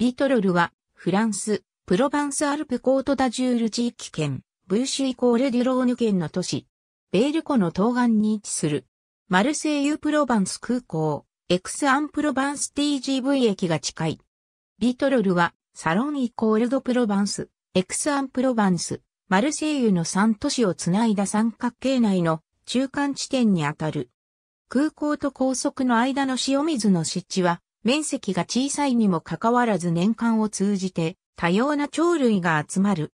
ビトロルは、フランス、プロバンスアルプコートダジュール地域圏、ブーシュイコールデュローヌ県の都市、ベール湖の東岸に位置する、マルセイユプロバンス空港、エクスアンプロバンス TGV 駅が近い。ビトロルは、サロンイコールドプロバンス、エクスアンプロバンス、マルセイユの3都市をつないだ三角形内の中間地点にあたる。空港と高速の間の塩水の湿地は、面積が小さいにもかかわらず年間を通じて多様な鳥類が集まる。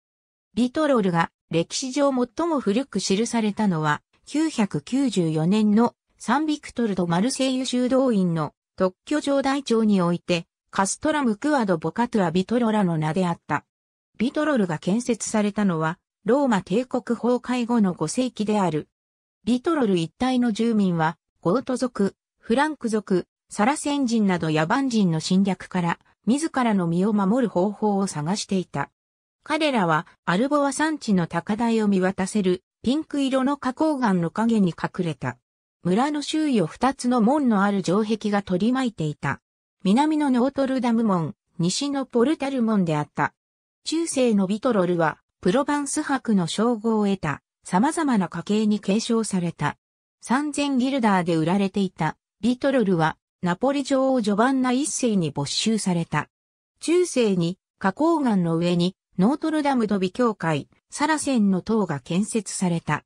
ビトロルが歴史上最も古く記されたのは994年のサンビクトルド・マルセイユ修道院の特許上大長においてカストラムクワド・ボカトゥア・ビトロラの名であった。ビトロルが建設されたのはローマ帝国崩壊後の5世紀である。ビトロル一帯の住民はゴート族、フランク族、サラセン人など野蛮人の侵略から自らの身を守る方法を探していた。彼らはアルボワ山地の高台を見渡せるピンク色の花崗岩の影に隠れた。村の周囲を二つの門のある城壁が取り巻いていた。南のノートルダム門、西のポルタル門であった。中世のビトロルは、プロヴァンス博の称号を得た、様々な家系に継承された。3000ギルダーで売られていた、ビトロルは、ナポリ女王ジョバンナ一世に没収された。中世に花崗岩の上にノートルダムド美教会、サラセンの塔が建設された。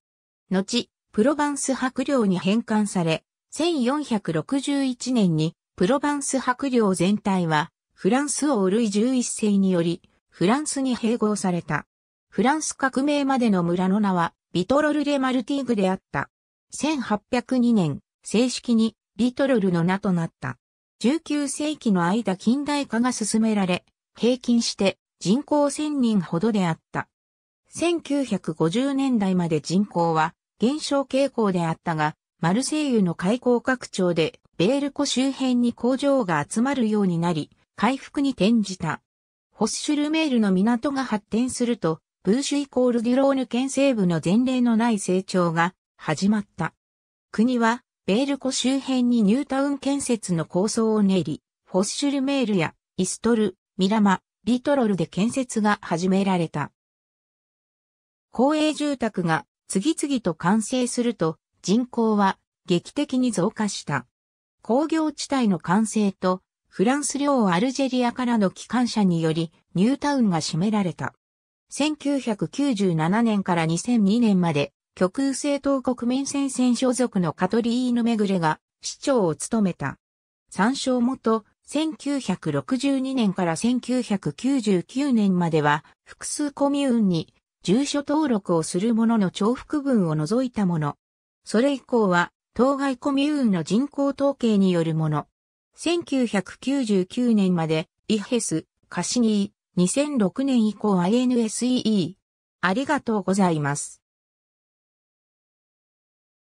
後、プロバンス伯領に返還され、1461年にプロバンス伯領全体はフランス王ルイ11世によりフランスに併合された。フランス革命までの村の名はビトロル・レ・マルティーグであった。1802年、正式にビトロルの名となった。19世紀の間近代化が進められ、平均して人口1000人ほどであった。1950年代まで人口は減少傾向であったが、マルセイユの開港拡張でベール湖周辺に工場が集まるようになり、回復に転じた。ホッシュルメールの港が発展すると、ブーシュイコールデュローヌ県西部の前例のない成長が始まった。国はベール湖周辺にニュータウン建設の構想を練り、フォッシュルメールやイストル、ミラマ、ビトロルで建設が始められた。公営住宅が次々と完成すると人口は劇的に増加した。工業地帯の完成とフランス領アルジェリアからの機関車によりニュータウンが占められた。1997年から2002年まで極右政党国民戦線所属のカトリーヌ・メグレが市長を務めた。参照元、1962年から1999年までは複数コミューンに住所登録をする者のの重複分を除いたもの。それ以降は当該コミューンの人口統計によるもの。1999年までイヘス、カシニー、2006年以降 INSEE。ありがとうございます。